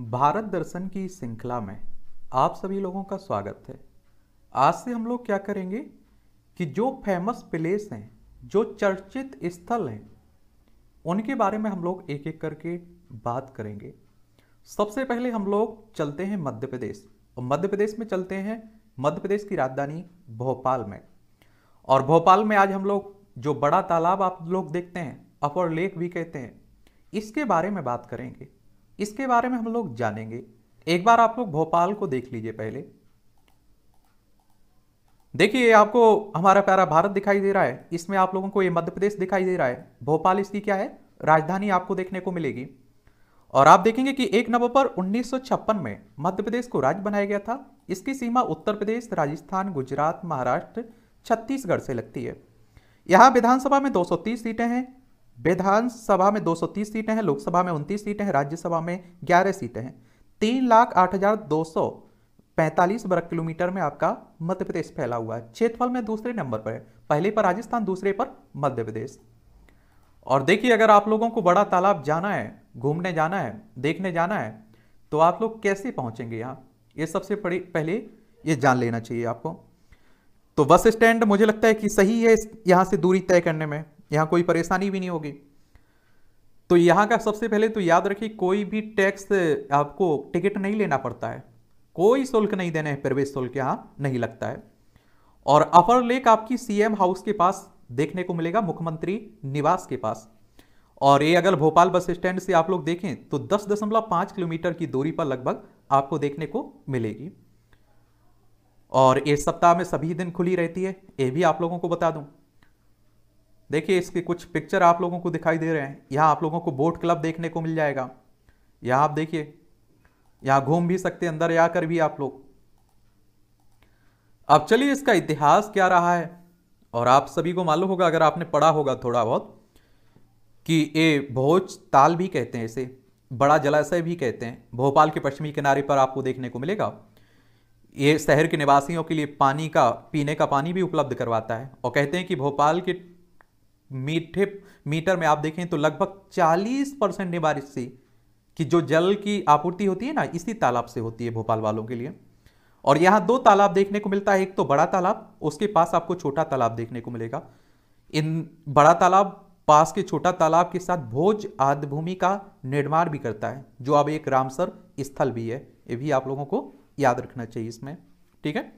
भारत दर्शन की श्रृंखला में आप सभी लोगों का स्वागत है आज से हम लोग क्या करेंगे कि जो फेमस प्लेस हैं जो चर्चित स्थल हैं उनके बारे में हम लोग एक एक करके बात करेंगे सबसे पहले हम लोग चलते हैं मध्य प्रदेश और मध्य प्रदेश में चलते हैं मध्य प्रदेश की राजधानी भोपाल में और भोपाल में आज हम लोग जो बड़ा तालाब आप लोग देखते हैं अपर लेक भी कहते हैं इसके बारे में बात करेंगे इसके बारे में हम लोग जानेंगे एक बार आप लोग भोपाल को देख लीजिए पहले देखिए आपको हमारा प्यारा भारत दिखाई दे रहा है इसमें आप लोगों को ये मध्य प्रदेश दिखाई दे रहा है भोपाल इसकी क्या है राजधानी आपको देखने को मिलेगी और आप देखेंगे कि एक नवंबर उन्नीस में मध्य प्रदेश को राज्य बनाया गया था इसकी सीमा उत्तर प्रदेश राजस्थान गुजरात महाराष्ट्र छत्तीसगढ़ से लगती है यहाँ विधानसभा में 230 सीटें हैं विधानसभा में 230 सीटें हैं लोकसभा में उनतीस सीटें हैं राज्यसभा में ग्यारह सीटें हैं तीन लाख आठ हजार दो सौ पैंतालीस वर्ग किलोमीटर में आपका मध्य प्रदेश फैला हुआ है क्षेत्रफल में दूसरे नंबर पर है पहले पर राजस्थान दूसरे पर मध्य प्रदेश और देखिए अगर आप लोगों को बड़ा तालाब जाना है घूमने जाना है देखने जाना है तो आप लोग कैसे पहुंचेंगे यहाँ ये सबसे बड़ी पहले ये जान लेना चाहिए आपको तो बस स्टैंड मुझे लगता है कि सही है यहाँ से दूरी तय करने में यहाँ कोई परेशानी भी नहीं होगी तो यहाँ का सबसे पहले तो याद रखिए कोई भी टैक्स आपको टिकट नहीं लेना पड़ता है कोई शुल्क नहीं देना है प्रवेश शुल्क यहाँ नहीं लगता है और अपर लेक आपकी सीएम हाउस के पास देखने को मिलेगा मुख्यमंत्री निवास के पास और ये अगर भोपाल बस स्टैंड से आप लोग देखें तो दस दशमलव पांच किलोमीटर की दूरी पर लगभग आपको देखने को मिलेगी और इस सप्ताह में सभी दिन खुली रहती है ये भी आप लोगों को बता दूं देखिए इसके कुछ पिक्चर आप लोगों को दिखाई दे रहे हैं यहाँ आप लोगों को बोट क्लब देखने को मिल जाएगा यहाँ आप देखिए यहाँ घूम भी सकते हैं अंदर आकर भी आप लोग अब चलिए इसका इतिहास क्या रहा है और आप सभी को मालूम होगा अगर आपने पढ़ा होगा थोड़ा बहुत कि ये भोज ताल भी कहते हैं इसे बड़ा जलाशय भी कहते हैं भोपाल के पश्चिमी किनारे पर आपको देखने को मिलेगा ये शहर के निवासियों के लिए पानी का पीने का पानी भी उपलब्ध करवाता है और कहते हैं कि भोपाल के मीठे मीटर में आप देखें तो लगभग 40 परसेंट है बारिश से कि जो जल की आपूर्ति होती है ना इसी तालाब से होती है भोपाल वालों के लिए और यहां दो तालाब देखने को मिलता है एक तो बड़ा तालाब उसके पास आपको छोटा तालाब देखने को मिलेगा इन बड़ा तालाब पास के छोटा तालाब के साथ भोज आदि भूमि का निर्माण भी करता है जो अब एक रामसर स्थल भी है ये भी आप लोगों को याद रखना चाहिए इसमें ठीक है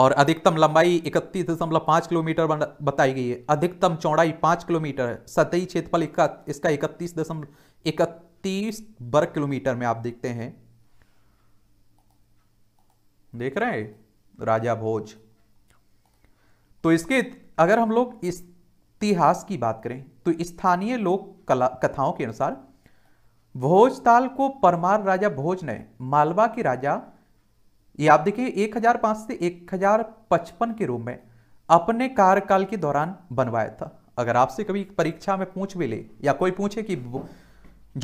और अधिकतम लंबाई इकतीस दशमलव पाँच किलोमीटर बताई गई है अधिकतम चौड़ाई पाँच किलोमीटर है सतही क्षेत्रफल इका, इसका इकतीस दशमलव इकतीस वर्ग किलोमीटर में आप देखते हैं देख रहे हैं राजा भोज तो इसके अगर हम लोग इतिहास की बात करें तो स्थानीय लोक कला कथाओं के अनुसार भोजताल को परमार राजा भोज ने मालवा के राजा ये आप देखिए एक हजार पांच से एक हजार पचपन के रूप में अपने कार्यकाल के दौरान बनवाया था अगर आपसे कभी परीक्षा में पूछ भी ले या कोई पूछे कि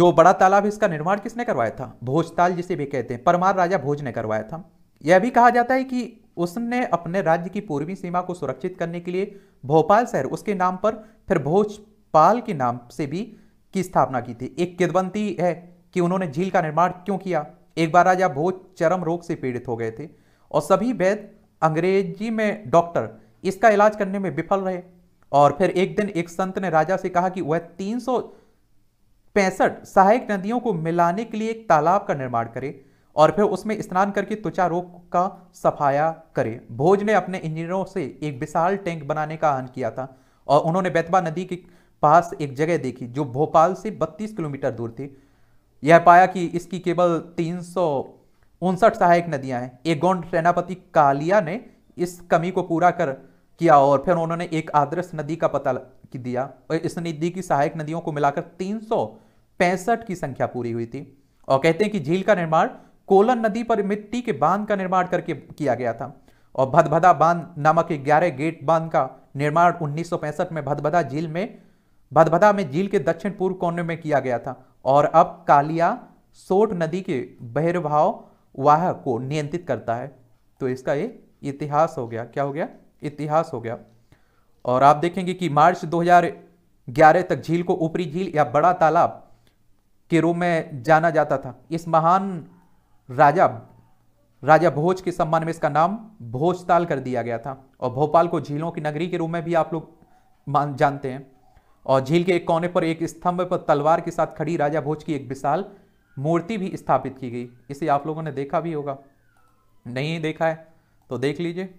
जो बड़ा तालाब है इसका निर्माण किसने करवाया था भोजताल जिसे भी कहते हैं परमार राजा भोज ने करवाया था यह भी कहा जाता है कि उसने अपने राज्य की पूर्वी सीमा को सुरक्षित करने के लिए भोपाल शहर उसके नाम पर फिर भोजपाल के नाम से भी की स्थापना की थी एक किदवंती है कि उन्होंने झील का निर्माण क्यों किया एक बार राजा भोज चरम रोग से पीड़ित हो गए थे और सभी वैद अंग्रेजी में डॉक्टर इसका इलाज करने में विफल रहे और फिर एक दिन एक संत ने राजा से कहा कि वह तीन पैंसठ सहायक नदियों को मिलाने के लिए एक तालाब का निर्माण करे और फिर उसमें स्नान करके त्वचा रोग का सफाया करे भोज ने अपने इंजीनियरों से एक विशाल टैंक बनाने का आह्वान किया था और उन्होंने बैतवा नदी के पास एक जगह देखी जो भोपाल से 32 किलोमीटर दूर थी यह पाया कि इसकी केवल तीन सौ उनसठ सहायक नदियां हैं एक गौंड सेनापति कालिया ने इस कमी को पूरा कर किया और फिर उन्होंने एक आदर्श नदी का पता दिया और इस नदी की सहायक नदियों को मिलाकर तीन की संख्या पूरी हुई थी और कहते हैं कि झील का निर्माण कोलन नदी पर मिट्टी के बांध का निर्माण करके किया गया था और भदभदा बांध नामक ग्यारह गेट बांध का निर्माण उन्नीस में भदभदा झील में भदभदा में झील के दक्षिण पूर्व कोने में किया गया था और अब कालिया सोट नदी के बहिर्भाव वाह को नियंत्रित करता है तो इसका ये इतिहास हो गया क्या हो गया इतिहास हो गया और आप देखेंगे कि मार्च 2011 तक झील को ऊपरी झील या बड़ा तालाब के रूप में जाना जाता था इस महान राजा राजा भोज के सम्मान में इसका नाम भोजताल कर दिया गया था और भोपाल को झीलों की नगरी के रूप में भी आप लोग मान जानते हैं और झील के एक कोने पर एक स्तंभ पर तलवार के साथ खड़ी राजा भोज की एक विशाल मूर्ति भी स्थापित की गई इसे आप लोगों ने देखा भी होगा नहीं देखा है तो देख लीजिए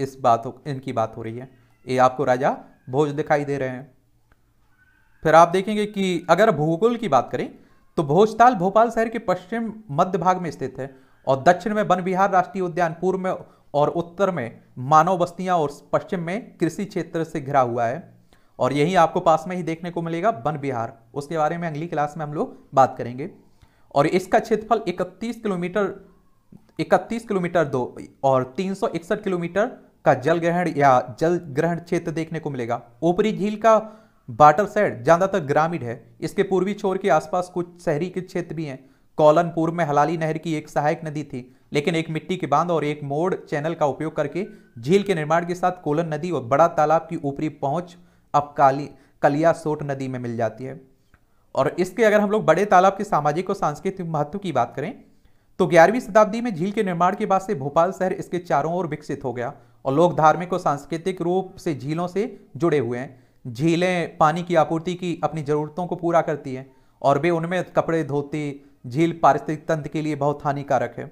इस बात इनकी बात हो रही है ये आपको राजा भोज दिखाई दे रहे हैं फिर आप देखेंगे कि अगर भूगोल की बात करें तो भोजताल भोपाल शहर के पश्चिम मध्य भाग में स्थित है और दक्षिण में वन विहार राष्ट्रीय उद्यान पूर्व में और उत्तर में मानव बस्तियां और पश्चिम में कृषि क्षेत्र से घिरा हुआ है और यही आपको पास में ही देखने को मिलेगा वन बिहार उसके बारे में अगली क्लास में हम लोग बात करेंगे और इसका क्षेत्रफल 31 किलोमीटर 31 किलोमीटर दो और तीन किलोमीटर का जल ग्रहण या जल ग्रहण क्षेत्र देखने को मिलेगा ऊपरी झील का बाटर साइड ज़्यादातर ग्रामीण है इसके पूर्वी छोर के आसपास कुछ शहरी के क्षेत्र भी हैं कोलन में हलाली नहर की एक सहायक नदी थी लेकिन एक मिट्टी के बांध और एक मोड़ चैनल का उपयोग करके झील के निर्माण के साथ कोलन नदी और बड़ा तालाब की ऊपरी पहुंच अब काली कलियासोट नदी में मिल जाती है और इसके अगर हम लोग बड़े तालाब के सामाजिक और सांस्कृतिक महत्व की बात करें तो ग्यारहवीं शताब्दी में झील के निर्माण के बाद से भोपाल शहर इसके चारों ओर विकसित हो गया और लोग धार्मिक और सांस्कृतिक रूप से झीलों से जुड़े हुए हैं झीलें पानी की आपूर्ति की अपनी ज़रूरतों को पूरा करती हैं और वे उनमें कपड़े धोती झील पारिस्थितिक तंत्र के लिए बहुत हानिकारक है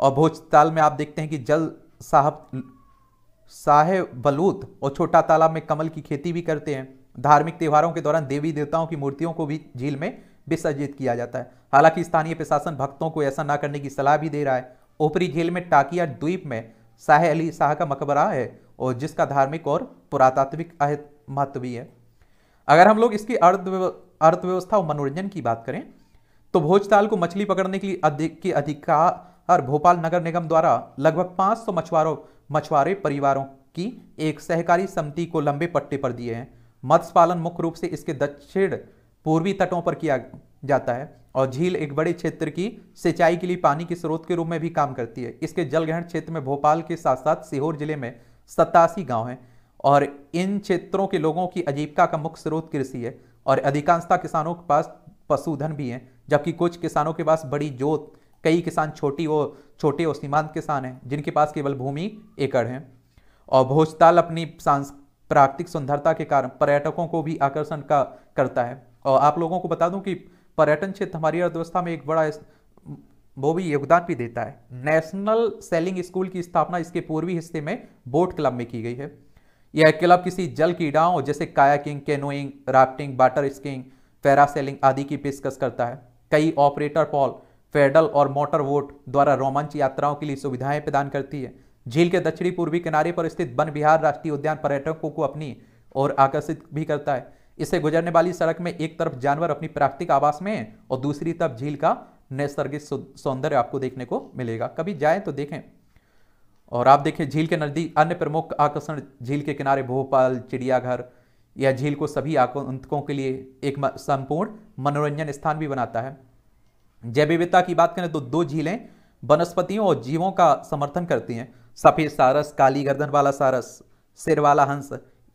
और भोजताल में आप देखते हैं कि जल साहब साहे बलूत और छोटा तालाब में कमल की खेती भी करते हैं धार्मिक त्योहारों के दौरान देवी देवताओं की मूर्तियों को भी झील में विसर्जित किया जाता है हालांकि स्थानीय प्रशासन भक्तों को ऐसा ना करने की सलाह भी दे रहा है ऊपरी झील में टाकिया द्वीप में शाह अली शाह का मकबरा है और जिसका धार्मिक और पुरातात्विक महत्व भी है अगर हम लोग इसकी अर्थव्यवस्था और मनोरंजन की बात करें तो भोजताल को मछली पकड़ने की अधिक की अधिकार और भोपाल नगर निगम द्वारा लगभग 500 मछुआरों मछुआरे परिवारों की एक सहकारी समिति को लंबे पट्टे पर दिए हैं मत्स्य पालन मुख्य रूप से इसके दक्षिण पूर्वी तटों पर किया जाता है और झील एक बड़े क्षेत्र की सिंचाई के लिए पानी के स्रोत के रूप में भी काम करती है इसके जलग्रहण क्षेत्र में भोपाल के साथ साथ सीहोर जिले में सतासी गाँव हैं और इन क्षेत्रों के लोगों की आजीविका का मुख्य स्रोत कृषि है और अधिकांशता किसानों के पास पशुधन भी हैं जबकि कुछ किसानों के पास बड़ी जोत कई किसान छोटी वो छोटे और सीमांत किसान हैं जिनके पास केवल भूमि एकड़ है और भोजताल अपनी प्राकृतिक सुंदरता के कारण पर्यटकों को भी आकर्षण का करता है और आप लोगों को बता दूं कि पर्यटन क्षेत्र हमारी अर्थव्यवस्था में एक बड़ा वो भी योगदान भी देता है नेशनल सेलिंग स्कूल की स्थापना इसके पूर्वी हिस्से में बोट क्लब में की गई है यह क्लब किसी जल क्रीड़ाओं जैसे kayaking canoeing rafting water skiing parasailing आदि की पेशकश करता है कई ऑपरेटर पॉल फेडल और मोटर वोट द्वारा रोमांच यात्राओं के लिए सुविधाएं प्रदान करती है झील के दक्षिणी पूर्वी किनारे पर स्थित बन बिहार राष्ट्रीय उद्यान पर्यटकों को अपनी ओर आकर्षित भी करता है इससे गुजरने वाली सड़क में एक तरफ जानवर अपनी प्राकृतिक आवास में है और दूसरी तरफ झील का नैसर्गिक सौंदर्य आपको देखने को मिलेगा कभी जाए तो देखें और आप देखें झील के नजदीक अन्य प्रमुख आकर्षण झील के किनारे भोपाल चिड़ियाघर या झील को सभी आगंतुकों के लिए एक संपूर्ण मनोरंजन स्थान भी बनाता है जैव विविधता की बात करें तो दो झीलें वनस्पतियों और जीवों का समर्थन करती हैं सफ़ेद सारस काली गर्दन वाला सारस सिर वाला हंस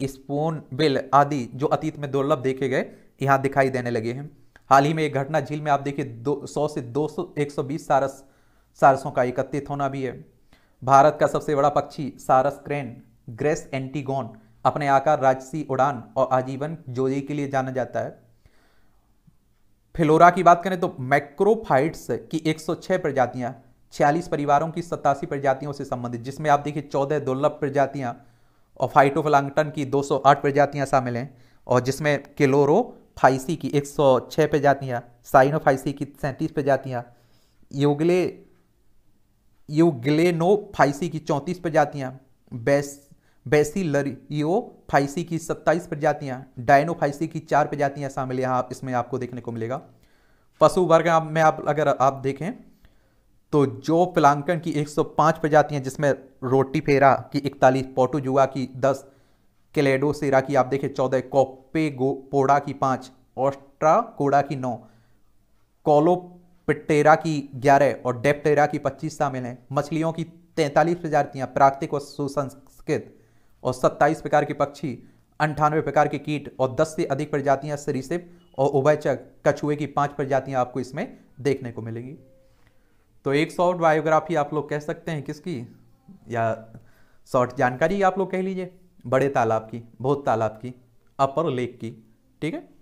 स्पून बिल आदि जो अतीत में दुर्लभ देखे गए यहाँ दिखाई देने लगे हैं हाल ही में एक घटना झील में आप देखिए दो सौ से दो सौ एक सौ बीस सारस सारसों का एकत्रित होना भी है भारत का सबसे बड़ा पक्षी सारस क्रेन ग्रेस एंटीगोन अपने आकार राजसी उड़ान और आजीवन जोरी के लिए जाना जाता है फिलोरा की बात करें तो मैक्रोफाइट्स की 106 प्रजातियां 46 परिवारों की सत्तासी प्रजातियों से संबंधित जिसमें आप देखिए चौदह दुर्लभ प्रजातियां और फाइटोफलांगटन की 208 प्रजातियां शामिल हैं और जिसमें फाइसी की 106 प्रजातियां साइनोफाइसी की सैंतीस प्रजातियाँ योगले योगलेनोफाइसी की चौंतीस प्रजातियाँ बेस बेसिलरियोफाइसी की 27 प्रजातियां डायनोफाइसी की चार प्रजातियां शामिल यहाँ आप इसमें आपको देखने को मिलेगा पशु वर्ग में आप अगर आप देखें तो जो प्लांकन की 105 प्रजातियां जिसमें रोटी फेरा की इकतालीस पोटोजुआ की 10 केलेडोसेरा की आप देखें 14 पोड़ा की 5 ऑस्ट्राकोड़ा की नौ कोलोपिटेरा की ग्यारह और डेप्टेरा की पच्चीस शामिल हैं मछलियों की तैंतालीस प्रजातियां प्राकृतिक और सुसंस्कृत और 27 प्रकार के पक्षी अंठानवे प्रकार के कीट और 10 से अधिक प्रजातियां सरीसृप और उभयचक कछुए की पांच प्रजातियां आपको इसमें देखने को मिलेंगी तो एक शॉर्ट बायोग्राफी आप लोग कह सकते हैं किसकी या शॉर्ट जानकारी आप लोग कह लीजिए बड़े तालाब की बहुत तालाब की अपर लेक की ठीक है